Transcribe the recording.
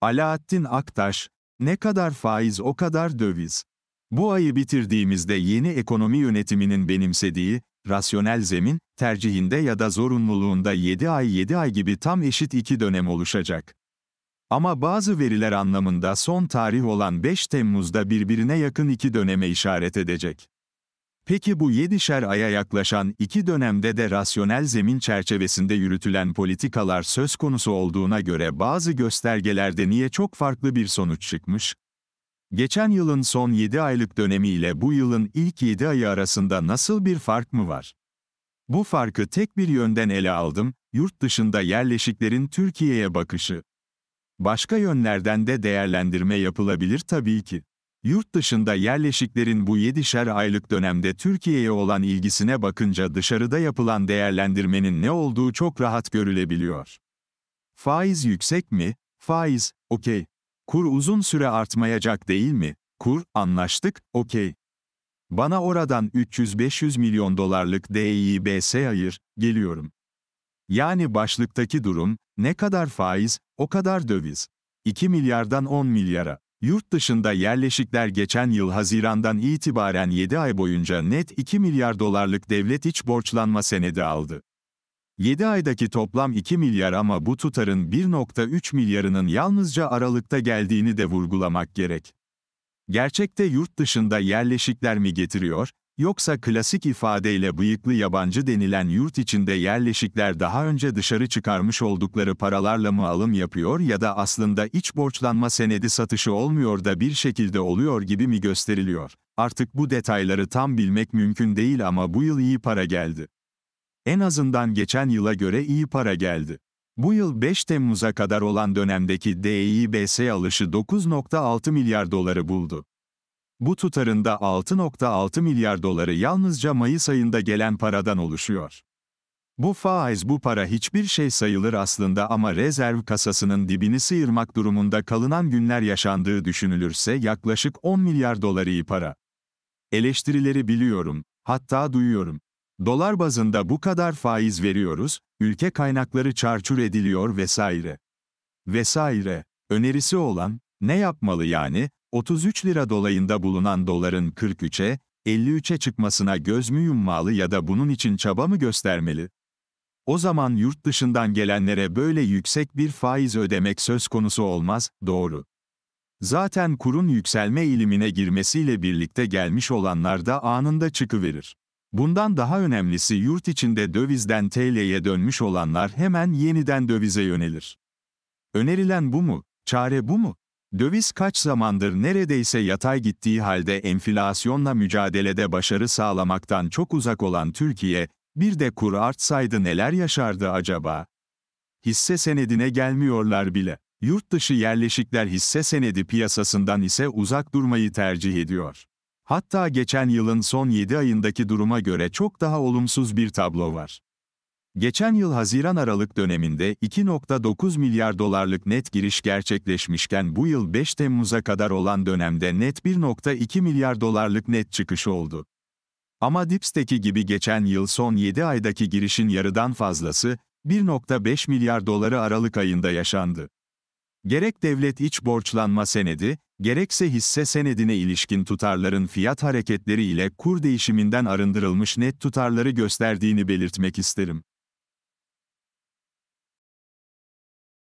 Alaaddin Aktaş, ne kadar faiz o kadar döviz. Bu ayı bitirdiğimizde yeni ekonomi yönetiminin benimsediği, rasyonel zemin, tercihinde ya da zorunluluğunda 7 ay 7 ay gibi tam eşit iki dönem oluşacak. Ama bazı veriler anlamında son tarih olan 5 Temmuz'da birbirine yakın iki döneme işaret edecek. Peki bu 7'şer aya yaklaşan iki dönemde de rasyonel zemin çerçevesinde yürütülen politikalar söz konusu olduğuna göre bazı göstergelerde niye çok farklı bir sonuç çıkmış? Geçen yılın son 7 aylık dönemi ile bu yılın ilk 7 ayı arasında nasıl bir fark mı var? Bu farkı tek bir yönden ele aldım, yurt dışında yerleşiklerin Türkiye'ye bakışı. Başka yönlerden de değerlendirme yapılabilir tabii ki. Yurt dışında yerleşiklerin bu 7'şer aylık dönemde Türkiye'ye olan ilgisine bakınca dışarıda yapılan değerlendirmenin ne olduğu çok rahat görülebiliyor. Faiz yüksek mi? Faiz, okey. Kur uzun süre artmayacak değil mi? Kur, anlaştık, okey. Bana oradan 300-500 milyon dolarlık DİBS ayır, geliyorum. Yani başlıktaki durum, ne kadar faiz, o kadar döviz. 2 milyardan 10 milyara. Yurt dışında yerleşikler geçen yıl Haziran'dan itibaren 7 ay boyunca net 2 milyar dolarlık devlet iç borçlanma senedi aldı. 7 aydaki toplam 2 milyar ama bu tutarın 1.3 milyarının yalnızca Aralık'ta geldiğini de vurgulamak gerek. Gerçekte yurt dışında yerleşikler mi getiriyor, yoksa klasik ifadeyle bıyıklı yabancı denilen yurt içinde yerleşikler daha önce dışarı çıkarmış oldukları paralarla mı alım yapıyor ya da aslında iç borçlanma senedi satışı olmuyor da bir şekilde oluyor gibi mi gösteriliyor? Artık bu detayları tam bilmek mümkün değil ama bu yıl iyi para geldi. En azından geçen yıla göre iyi para geldi. Bu yıl 5 Temmuz'a kadar olan dönemdeki DİBS alışı 9.6 milyar doları buldu. Bu tutarında 6.6 milyar doları yalnızca Mayıs ayında gelen paradan oluşuyor. Bu faiz bu para hiçbir şey sayılır aslında ama rezerv kasasının dibini sıyırmak durumunda kalınan günler yaşandığı düşünülürse yaklaşık 10 milyar dolar iyi para. Eleştirileri biliyorum, hatta duyuyorum. Dolar bazında bu kadar faiz veriyoruz, ülke kaynakları çarçur ediliyor vesaire. Vesaire. Önerisi olan, ne yapmalı yani, 33 lira dolayında bulunan doların 43'e, 53'e çıkmasına göz mü yummalı ya da bunun için çaba mı göstermeli? O zaman yurt dışından gelenlere böyle yüksek bir faiz ödemek söz konusu olmaz, doğru. Zaten kurun yükselme ilimine girmesiyle birlikte gelmiş olanlar da anında çıkıverir. Bundan daha önemlisi yurt içinde dövizden TL'ye dönmüş olanlar hemen yeniden dövize yönelir. Önerilen bu mu? Çare bu mu? Döviz kaç zamandır neredeyse yatay gittiği halde enflasyonla mücadelede başarı sağlamaktan çok uzak olan Türkiye, bir de kur artsaydı neler yaşardı acaba? Hisse senedine gelmiyorlar bile. Yurt dışı yerleşikler hisse senedi piyasasından ise uzak durmayı tercih ediyor. Hatta geçen yılın son 7 ayındaki duruma göre çok daha olumsuz bir tablo var. Geçen yıl Haziran-Aralık döneminde 2.9 milyar dolarlık net giriş gerçekleşmişken bu yıl 5 Temmuz'a kadar olan dönemde net 1.2 milyar dolarlık net çıkış oldu. Ama Dips'teki gibi geçen yıl son 7 aydaki girişin yarıdan fazlası, 1.5 milyar doları Aralık ayında yaşandı. Gerek devlet iç borçlanma senedi, gerekse hisse senedine ilişkin tutarların fiyat hareketleri ile kur değişiminden arındırılmış net tutarları gösterdiğini belirtmek isterim.